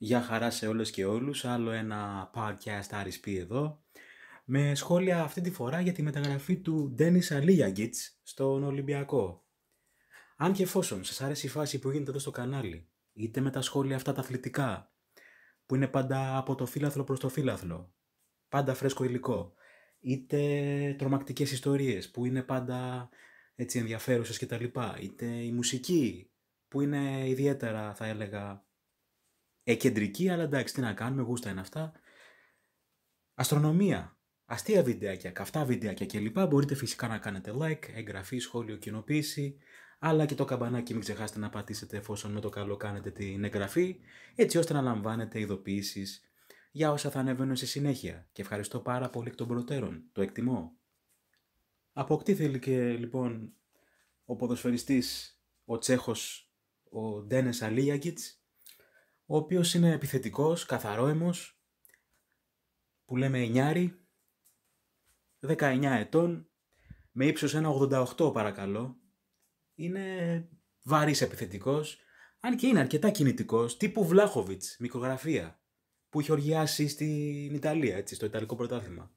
Γεια χαρά σε όλες και όλους, άλλο ένα podcast RSP εδώ με σχόλια αυτή τη φορά για τη μεταγραφή του Ντένις Αλίγιαγκιτς στον Ολυμπιακό. Αν και εφόσον σας άρεσε η φάση που γίνεται εδώ στο κανάλι, είτε με τα σχόλια αυτά τα αθλητικά, που είναι πάντα από το φύλαθλο προς το φύλαθλο, πάντα φρέσκο υλικό, είτε τρομακτικές ιστορίες που είναι πάντα έτσι ενδιαφέρουσες κτλ, είτε η μουσική που είναι ιδιαίτερα θα έλεγα εκεντρική, αλλά εντάξει, τι να κάνουμε, γούστα είναι αυτά. Αστρονομία. Αστεία βιντεάκια, καυτά βιντεάκια κλπ. Μπορείτε φυσικά να κάνετε like, εγγραφή, σχόλιο, κοινοποίηση. Αλλά και το καμπανάκι μην ξεχάσετε να πατήσετε εφόσον με το καλό κάνετε την εγγραφή, έτσι ώστε να λαμβάνετε ειδοποιήσεις για όσα θα ανεβαίνουν στη συνέχεια. Και ευχαριστώ πάρα πολύ εκ των προτέρων. Το εκτιμώ. Αποκτήθηκε λοιπόν ο ποδοσφαιριστής, ο Τσέχος, ο Ντένες Αλίαγκιτς, ο οποίος είναι επιθετικός, καθαρόαιμος, που λέμε εννιάρη, 19 ετών, με ύψος 1,88 παρακαλώ. Είναι βαρύς επιθετικός, αν και είναι αρκετά κινητικός, τύπου Βλάχοβιτς, μικρογραφία, που είχε οργιάσει στην Ιταλία, έτσι, στο Ιταλικό πρωτάθλημα.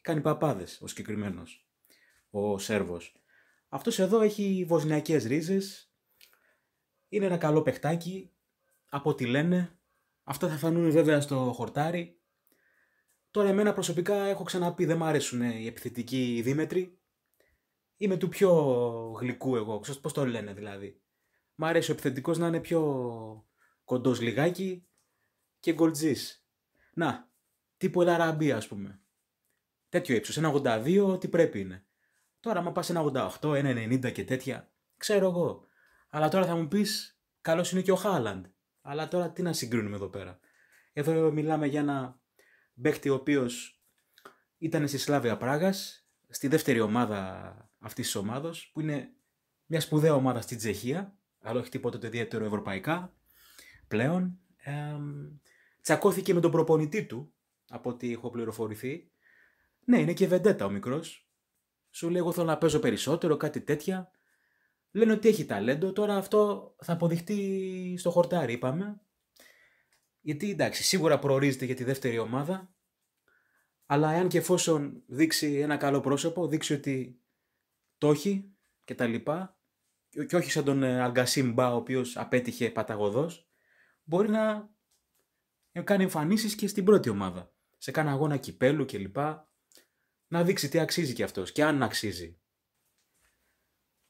Κάνει παπάδες ο συγκεκριμένος, ο Σέρβος. Αυτός εδώ έχει βοσνιακές ρίζες, είναι ένα καλό παιχτάκι, από ό,τι λένε. Αυτά θα φανούν βέβαια στο χορτάρι. Τώρα εμένα προσωπικά έχω ξαναπεί δεν μου αρέσουν οι επιθετικοί δίμετροι. Είμαι του πιο γλυκού εγώ, ξέρω πώς το λένε δηλαδή. Μ' αρέσει ο επιθετικός να είναι πιο κοντός λιγάκι και γκολτζής. Να, τύπο Ελαραμπία ας πούμε. Τέτοιο ύψος, ένα 82 τι πρέπει είναι. Τώρα άμα πας ένα 88, ένα 90 και τέτοια, ξέρω εγώ. Αλλά τώρα θα μου πεις, καλός είναι και ο Χάλαντ. Αλλά τώρα τι να συγκρίνουμε εδώ πέρα. Εδώ μιλάμε για ένα παίκτη ο οποίος ήταν στη Σλάβια Πράγας, στη δεύτερη ομάδα αυτής της ομάδα, που είναι μια σπουδαία ομάδα στην Τσεχία, αλλά όχι τίποτα το ιδιαίτερο ευρωπαϊκά πλέον. Ε, τσακώθηκε με τον προπονητή του, από ό,τι έχω πληροφορηθεί. Ναι, είναι και βεντέτα ο μικρός. Σου λέει: Εγώ θέλω να παίζω περισσότερο, κάτι τέτοια. Λένε ότι έχει ταλέντο, τώρα αυτό θα αποδειχτεί στο χορτάρι, είπαμε. Γιατί εντάξει, σίγουρα προορίζεται για τη δεύτερη ομάδα, αλλά εάν και εφόσον δείξει ένα καλό πρόσωπο, δείξει ότι το έχει και τα λοιπά, και όχι σαν τον ε, Αγκασίμπα, ο οποίος απέτυχε παταγωδός, μπορεί να ε, κάνει εμφανίσεις και στην πρώτη ομάδα. Σε κάνα αγώνα κυπέλου κλπ. Να δείξει τι αξίζει και αυτός και αν αξίζει.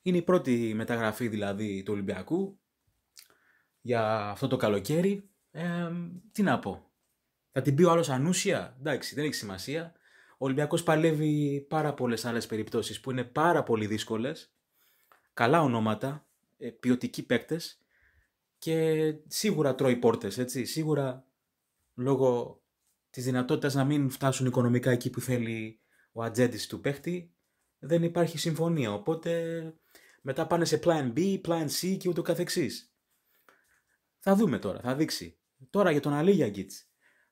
Είναι η πρώτη μεταγραφή δηλαδή του Ολυμπιακού για αυτό το καλοκαίρι. τι να πω. Θα την πει ο άλλος ανούσια. Εντάξει, δεν έχει σημασία. Ο Ολυμπιακός παλεύει πάρα πολλές άλλες περιπτώσεις που είναι πάρα πολύ δύσκολες, Καλά ονόματα, ε, ποιοτικοί παίκτες και σίγουρα τρώει πόρτες, έτσι. Σίγουρα λόγω της δυνατότητας να μην φτάσουν οικονομικά εκεί που θέλει ο ατζέντης του παίχτη δεν υπάρχει συμφωνία. Οπότε μετά πάνε σε plan B, plan C και ούτω καθεξής. Θα δούμε τώρα, θα δείξει. Τώρα για τον Αλίγια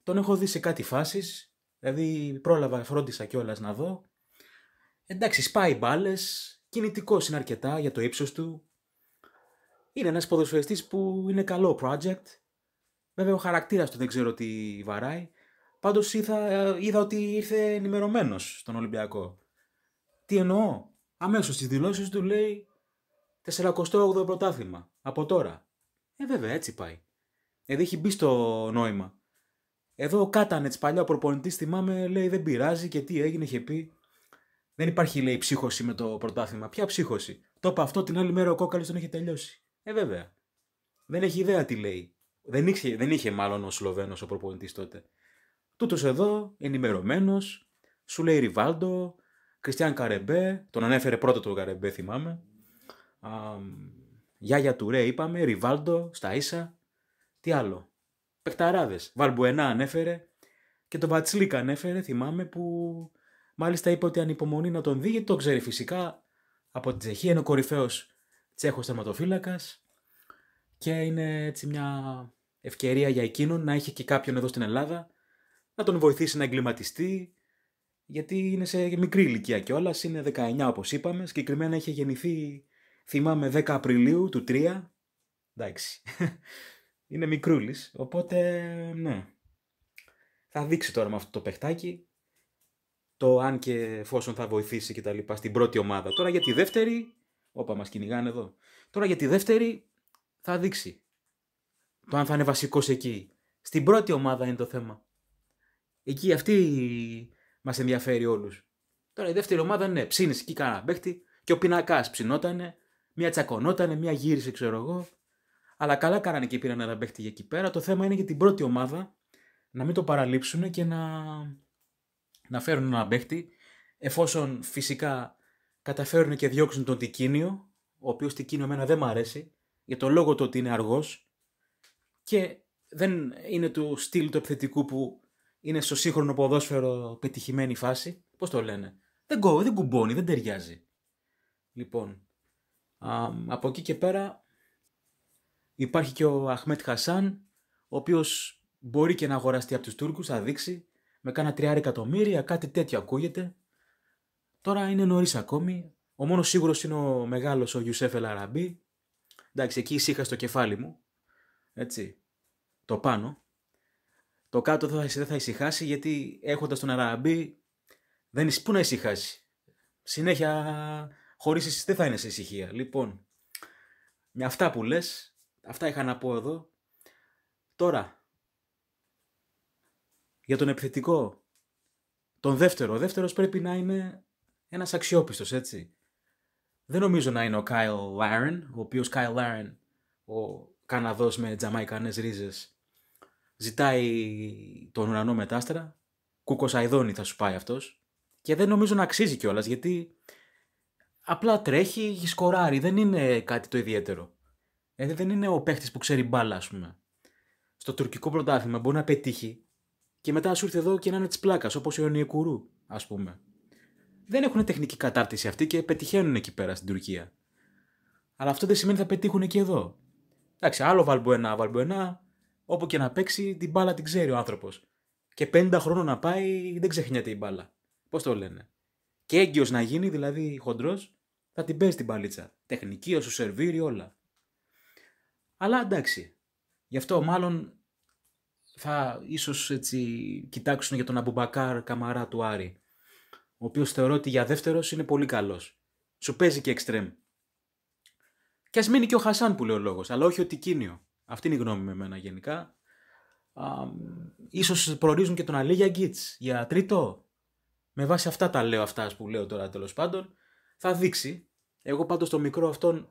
Τον έχω δει σε κάτι φάσεις, δηλαδή πρόλαβα, φρόντισα κιόλας να δω. Εντάξει, σπάει μπάλες, κινητικός είναι αρκετά για το ύψος του. Είναι ένας ποδοσφαιριστής που είναι καλό project. Βέβαια, ο χαρακτήρας του δεν ξέρω τι βαράει. Πάντως είδα, ε, είδα ότι ήρθε ενημερωμένος στον Ολυμπιακό. Τι εννοώ. Αμέσως στις δηλώσεις του λέει 48ο πρωτάθλημα. Από τώρα. Ε, βέβαια, έτσι πάει. Εδώ έχει μπει στο νόημα. Εδώ ο Κάτανετ, παλιά ο προπονητής, θυμάμαι, λέει δεν πειράζει και τι έγινε, είχε πει. Δεν υπάρχει, λέει, ψύχωση με το πρωτάθλημα. Ποια ψύχωση. Το είπα αυτό την άλλη μέρα ο κόκαλο τον είχε τελειώσει. Ε, βέβαια. Δεν έχει ιδέα τι λέει. Δεν είχε, δεν είχε μάλλον ο Σλοβαίνος ο προπονητής τότε. Τούτος εδώ, ενημερωμένος, σου λέει Ριβάλντο, Κριστιαν Καρεμπέ, τον ανέφερε πρώτο τον Καρεμπέ, θυμάμαι. Α, Γιάγια Τουρέ, είπαμε. Ριβάλντο, στα ίσα. Τι άλλο. Πεκταράδε. Βαλμπουενά ανέφερε. Και τον Βατσλίκα ανέφερε, θυμάμαι, που μάλιστα είπε ότι ανυπομονεί να τον δει, γιατί το ξέρει φυσικά από την Τσεχία. Είναι ο κορυφαίος Τσέχος θερματοφύλακας Και είναι έτσι μια ευκαιρία για εκείνον να έχει και κάποιον εδώ στην Ελλάδα να τον βοηθήσει να εγκληματιστεί, γιατί είναι σε μικρή ηλικία κιόλας, είναι 19 όπως είπαμε, συγκεκριμένα είχε γεννηθεί, θυμάμαι, 10 Απριλίου του 3, εντάξει, είναι μικρούλης, οπότε ναι, θα δείξει τώρα με αυτό το παιχτάκι, το αν και εφόσον θα βοηθήσει και τα λοιπά στην πρώτη ομάδα. Τώρα για τη δεύτερη, όπα μας κυνηγάνε εδώ, τώρα για τη δεύτερη θα δείξει το αν θα είναι βασικός εκεί. Στην πρώτη ομάδα είναι το θέμα. Εκεί αυτή μας ενδιαφέρει όλους. Τώρα η δεύτερη ομάδα, ναι, ψήνεις εκεί κανένα παίχτη και ο πινακάς ψινότανε, μία τσακωνότανε, μία γύρισε, ξέρω εγώ. Αλλά καλά κάνανε και πήραν ένα παίχτη για εκεί πέρα. Το θέμα είναι για την πρώτη ομάδα να μην το παραλείψουν και να, να φέρουν ένα παίχτη. Εφόσον φυσικά καταφέρουν και διώξουν τον Τικίνιο, ο οποίος Τικίνιο εμένα δεν μου αρέσει, για το λόγο του ότι είναι αργός και δεν είναι του στυλ του επιθετικού που είναι στο σύγχρονο ποδόσφαιρο πετυχημένη φάση. Πώς το λένε. Δεν, δεν κουμπώνει, δεν ταιριάζει. Λοιπόν, από εκεί και πέρα υπάρχει και ο Αχμέτ Χασάν, ο οποίος μπορεί και να αγοραστεί από τους Τούρκους, θα δείξει. Με κάνα τριάρι εκατομμύρια, κάτι τέτοιο ακούγεται. Τώρα είναι νωρίς ακόμη. Ο μόνος σίγουρος είναι ο μεγάλος ο Γιουσέφ Ελαραμπή. Εντάξει, εκεί ησύχα στο κεφάλι μου. Έτσι. Το πάνω. Το κάτω δεν θα ησυχάσει γιατί έχοντας τον Αραμπή δεν είσαι πού να ησυχάσει. Συνέχεια χωρίς δεν θα είναι σε ησυχία. Λοιπόν, με αυτά που λες, αυτά είχα να πω εδώ. Τώρα, για τον επιθετικό, τον δεύτερο. Ο δεύτερος πρέπει να είναι ένας αξιόπιστος, έτσι. Δεν νομίζω να είναι ο Κάιλ Λάρεν, ο οποίος Κάιλ Λάρεν, ο Καναδός με τζαμαϊκανές ρίζες, ζητάει τον ουρανό μετάστρα. Κούκος Αϊδόνη θα σου πάει αυτός. Και δεν νομίζω να αξίζει κιόλας γιατί απλά τρέχει, έχει σκοράρει. Δεν είναι κάτι το ιδιαίτερο. Ε, δεν είναι ο παίχτης που ξέρει μπάλα, ας πούμε. Στο τουρκικό πρωτάθλημα μπορεί να πετύχει και μετά σου ήρθε εδώ και να είναι της πλάκας, όπως ο Κουρού, ας πούμε. Δεν έχουν τεχνική κατάρτιση αυτοί και πετυχαίνουν εκεί πέρα στην Τουρκία. Αλλά αυτό δεν σημαίνει θα πετύχουν και εδώ. Εντάξει, άλλο βαλμπουενά, βαλμπουενά, Όπου και να παίξει, την μπάλα την ξέρει ο άνθρωπος. Και 50 χρόνων να πάει, δεν ξεχνιέται η μπάλα. Πώς το λένε. Και έγκυος να γίνει, δηλαδή χοντρός, θα την παίζει την παλίτσα. Τεχνική, όσο σερβίρει, όλα. Αλλά εντάξει. Γι' αυτό μάλλον θα ίσως έτσι κοιτάξουν για τον Αμπουμπακάρ Καμαρά του Άρη, ο οποίος θεωρώ ότι για δεύτερος είναι πολύ καλός. Σου παίζει και εξτρέμ. Και ας μείνει και ο Χασάν που λέει ο λόγος, αλλά όχι ο Τικίνιο. Αυτή είναι η γνώμη με εμένα γενικά. Α, ίσως προορίζουν και τον Αλίγια γκίτς, για τρίτο. Με βάση αυτά τα λέω αυτά που λέω τώρα τέλος πάντων. Θα δείξει. Εγώ πάντως το μικρό αυτόν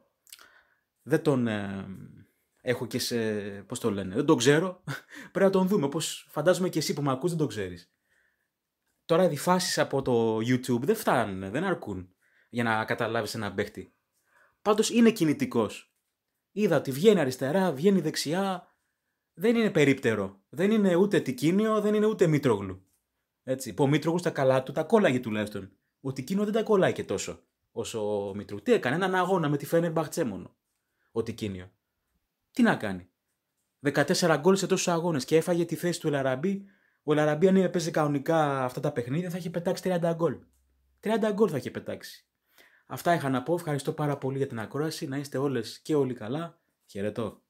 δεν τον ε, έχω και σε... πώς το λένε, δεν τον ξέρω. Πρέπει να τον δούμε, όπως φαντάζομαι και εσύ που με ακούς δεν τον ξέρεις. Τώρα οι φάσεις από το YouTube δεν φτάνουν, δεν αρκούν για να καταλάβεις ένα παίχτη. Πάντως είναι κινητικός. Είδα ότι βγαίνει αριστερά, βγαίνει δεξιά. Δεν είναι περίπτερο. Δεν είναι ούτε τικίνιο, δεν είναι ούτε μήτρογλου. Έτσι. Ο Μήτρογλου στα καλά του τα κόλλαγε τουλάχιστον. Ο Τικίνιο δεν τα κόλλαγε και τόσο. Όσο ο Μήτρογλου. Τι έκανε, έναν αγώνα με τη Φένερ Μπαχτσέμονο. Ο Τικίνιο. Τι να κάνει. 14 γκολ σε τόσους αγώνες και έφαγε τη θέση του Ελαραμπή. Ο Ελαραμπή, αν παίζει κανονικά αυτά τα παιχνίδια, θα είχε πετάξει 30 γκολ. 30 γκολ θα είχε πετάξει. Αυτά είχα να πω. Ευχαριστώ πάρα πολύ για την ακρόαση. Να είστε όλες και όλοι καλά. Χαιρετώ.